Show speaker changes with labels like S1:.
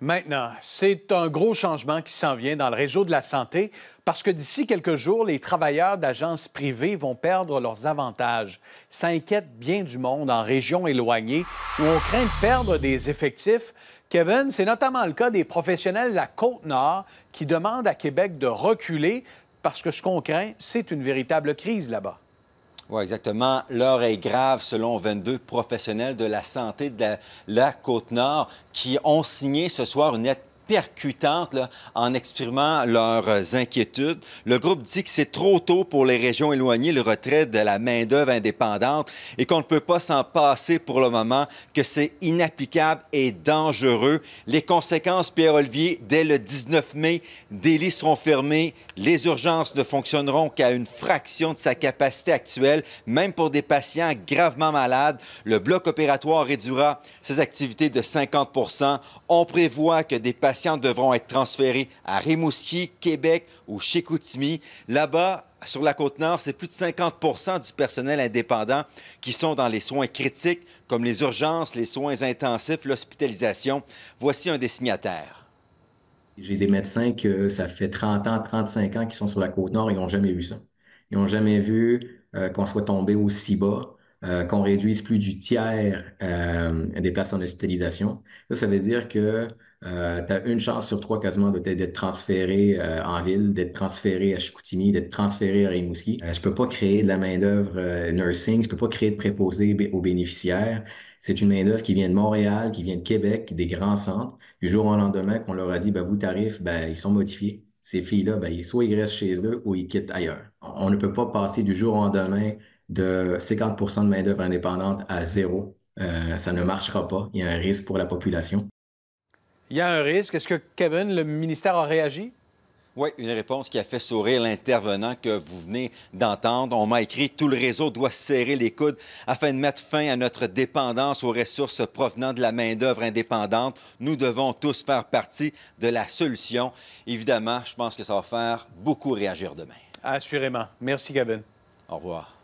S1: Maintenant, c'est un gros changement qui s'en vient dans le réseau de la santé parce que d'ici quelques jours, les travailleurs d'agences privées vont perdre leurs avantages. Ça inquiète bien du monde en régions éloignées où on craint de perdre des effectifs. Kevin, c'est notamment le cas des professionnels de la Côte-Nord qui demandent à Québec de reculer parce que ce qu'on craint, c'est une véritable crise là-bas.
S2: Oui, exactement. L'heure est grave selon 22 professionnels de la santé de la, Côte-Nord qui ont signé ce soir une lettre en exprimant leurs euh, inquiétudes. Le groupe dit que c'est trop tôt pour les régions éloignées le retrait de la main-d'œuvre indépendante et qu'on ne peut pas s'en passer pour le moment, que c'est inapplicable et dangereux. Les conséquences, Pierre-Olivier, dès le 19 mai, des lits seront fermés, les urgences ne fonctionneront qu'à une fraction de sa capacité actuelle, même pour des patients gravement malades. Le bloc opératoire réduira ses activités de 50 On prévoit que des patients patients devront être transférés à Rimouski, Québec ou Chicoutimi. Là-bas, sur la côte nord, c'est plus de 50 du personnel indépendant qui sont dans les soins critiques, comme les urgences, les soins intensifs, l'hospitalisation. Voici un des signataires.
S3: J'ai des médecins que ça fait 30 ans, 35 ans qui sont sur la côte nord et n'ont jamais eu ça. Ils n'ont jamais vu euh, qu'on soit tombé aussi bas. Euh, qu'on réduise plus du tiers euh, des places en hospitalisation. Ça, veut dire que euh, tu as une chance sur trois quasiment d'être transféré en ville, d'être transféré à Chicoutimi, d'être transféré à Rimouski. Je je peux pas créer de la main-d'œuvre nursing, je peux pas créer de préposés aux bénéficiaires. C'est une main-d'œuvre qui vient de Montréal, qui vient de Québec, des grands centres. Du jour au lendemain qu'on leur a dit, ben, vos tarifs, ben, ils sont modifiés. Ces filles-là, ben, soit ils restent chez eux ou ils quittent ailleurs. On ne peut pas passer du jour au lendemain de 50 de main-d'œuvre indépendante à zéro, euh, ça ne marchera pas. Il y a un risque pour la population.
S2: Il y a un risque. Est-ce que, Kevin, le ministère a réagi? Oui, une réponse qui a fait sourire l'intervenant que vous venez d'entendre. On m'a écrit tout le réseau doit serrer les coudes afin de mettre fin à notre dépendance aux ressources provenant de la main-d'œuvre indépendante. Nous devons tous faire partie de la solution. Évidemment, je pense que ça va faire beaucoup réagir demain.
S1: Assurément.
S2: Merci, Kevin. Au revoir.